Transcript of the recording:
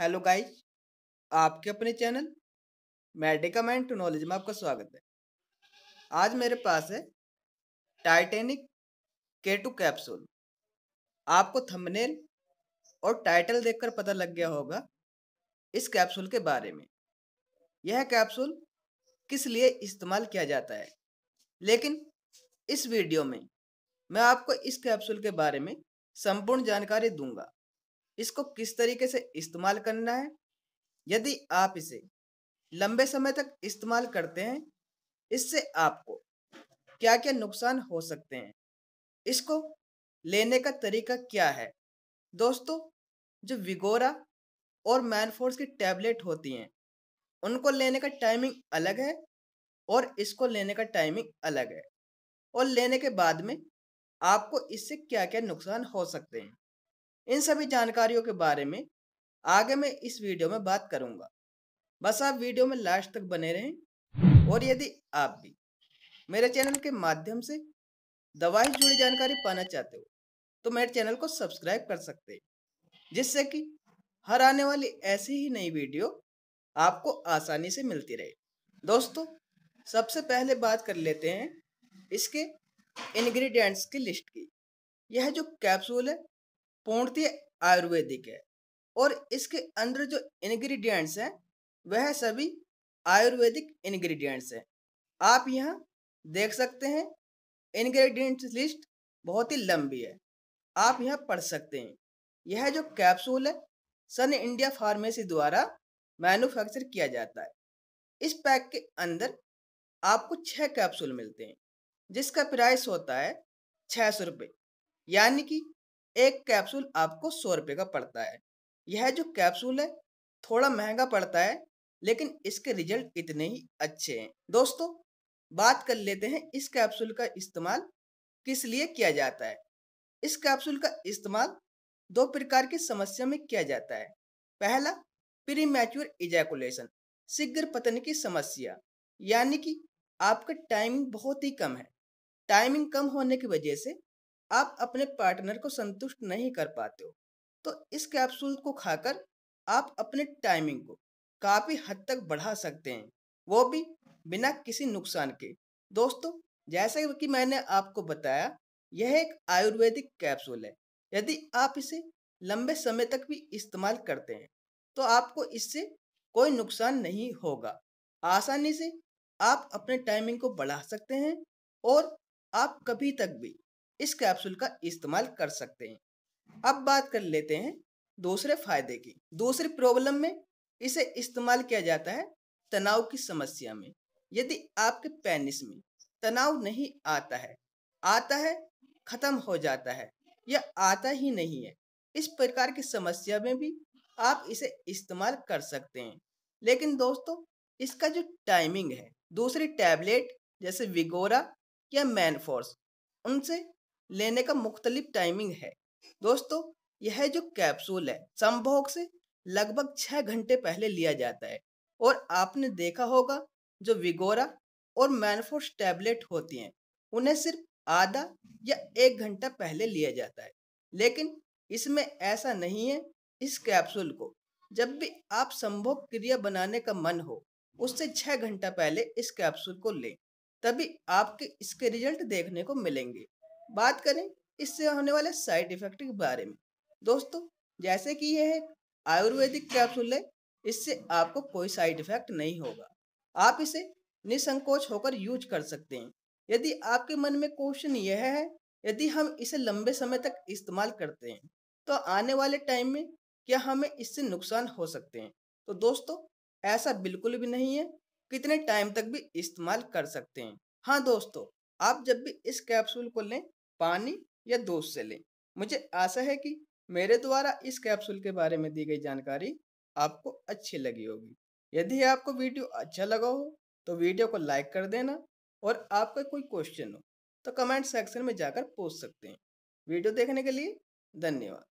hello guys आपके अपने channel medicament and knowledge में आपका स्वागत है आज मेरे पास है टाइटेनिक के टू कैप्सूल आपको थंबनेल और टाइटल देखकर पता लग गया होगा इस कैप्सूल के बारे में यह कैप्सूल किस लिए इस्तेमाल किया जाता है लेकिन इस वीडियो में मैं आपको इस कैप्सूल के बारे में संपूर्ण जानकारी दूंगा इसको किस तरीके से इस्तेमाल करना है यदि आप इसे लंबे समय तक इस्तेमाल करते हैं इससे आपको क्या क्या नुकसान हो सकते हैं इसको लेने का तरीका क्या है दोस्तों जो विगोरा और मैनफोर्स की टैबलेट होती हैं उनको लेने का टाइमिंग अलग है और इसको लेने का टाइमिंग अलग है और लेने के बाद में आपको इससे क्या क्या नुकसान हो सकते हैं इन सभी जानकारियों के बारे में आगे मैं इस वीडियो में बात करूंगा बस आप वीडियो में लास्ट तक बने रहें और यदि आप भी मेरे चैनल के माध्यम से दवाई जुड़ी जानकारी पाना चाहते हो तो मेरे चैनल को सब्सक्राइब कर सकते हैं जिससे कि हर आने वाली ऐसी ही नई वीडियो आपको आसानी से मिलती रहे दोस्तों सबसे पहले बात कर लेते हैं इसके इंग्रेडिएंट्स की लिस्ट की यह जो कैप्सूल है पूर्णतः आयुर्वेदिक है और इसके अंदर जो इंग्रेडिएंट्स हैं वह सभी आयुर्वेदिक इंग्रेडिएंट्स हैं आप यहाँ देख सकते हैं इंग्रेडिएंट्स लिस्ट बहुत ही लंबी है आप यहाँ पढ़ सकते हैं यह जो कैप्सूल है सन इंडिया फार्मेसी द्वारा मैन्युफैक्चर किया जाता है इस पैक के अंदर आपको छः कैप्सूल मिलते हैं जिसका प्राइस होता है छः सौ रुपये यानी कि एक कैप्सूल आपको सौ रुपये का पड़ता है यह जो कैप्सूल है थोड़ा महंगा पड़ता है लेकिन इसके रिजल्ट इतने ही अच्छे हैं दोस्तों बात कर लेते हैं इस कैप्सूल का इस्तेमाल किस लिए किया जाता है इस कैप्सूल का इस्तेमाल दो प्रकार की समस्या में किया जाता है पहला प्री मैच्योर इजैकुलेशन शीघ्र पतन की समस्या यानी कि आपका टाइमिंग बहुत ही कम है टाइमिंग कम होने की वजह से आप अपने पार्टनर को संतुष्ट नहीं कर पाते हो तो इस कैप्सूल को खाकर आप अपने टाइमिंग को काफ़ी हद तक बढ़ा सकते हैं वो भी बिना किसी नुकसान के दोस्तों जैसे कि मैंने आपको बताया यह एक आयुर्वेदिक कैप्सूल है यदि आप इसे लंबे समय तक भी इस्तेमाल करते हैं तो आपको इससे कोई नुकसान नहीं होगा आसानी से आप अपने टाइमिंग को बढ़ा सकते हैं और आप कभी तक भी इस कैप्सूल का इस्तेमाल कर सकते हैं अब बात कर लेते हैं दूसरे फायदे की दूसरी प्रॉब्लम में इसे इस्तेमाल किया जाता है तनाव की समस्या में यदि आपके पेनिस में तनाव नहीं आता है आता है खत्म हो जाता है या आता ही नहीं है इस प्रकार की समस्या में भी आप इसे इस्तेमाल कर सकते हैं लेकिन दोस्तों इसका जो टाइमिंग है दूसरी टैबलेट जैसे विगोरा या मैनफोर्स उनसे लेने का मुख्तलिफ टाइमिंग है दोस्तों यह जो कैप्सूल है संभोग से लगभग छः घंटे पहले लिया जाता है और आपने देखा होगा जो विगोरा और मैनफोर्स टैबलेट होती हैं उन्हें सिर्फ आधा या एक घंटा पहले लिया जाता है लेकिन इसमें ऐसा नहीं है इस कैप्सूल को जब भी आप संभोग क्रिया बनाने का मन हो उससे छः घंटा पहले इस कैप्सूल को लें तभी आपके इसके रिजल्ट देखने को मिलेंगे बात करें इससे होने वाले साइड इफेक्ट के बारे में दोस्तों जैसे कि यह आयुर्वेदिक कैप्सूल है इससे आपको कोई साइड इफेक्ट नहीं होगा आप इसे निसंकोच होकर यूज कर सकते हैं यदि आपके मन में क्वेश्चन यह है यदि हम इसे लंबे समय तक इस्तेमाल करते हैं तो आने वाले टाइम में क्या हमें इससे नुकसान हो सकते हैं तो दोस्तों ऐसा बिल्कुल भी नहीं है कितने टाइम तक भी इस्तेमाल कर सकते हैं हाँ दोस्तों आप जब भी इस कैप्सूल को लें पानी या दूध से लें मुझे आशा है कि मेरे द्वारा इस कैप्सूल के बारे में दी गई जानकारी आपको अच्छी लगी होगी यदि आपको वीडियो अच्छा लगा हो तो वीडियो को लाइक कर देना और आपका कोई क्वेश्चन हो तो कमेंट सेक्शन में जाकर पूछ सकते हैं वीडियो देखने के लिए धन्यवाद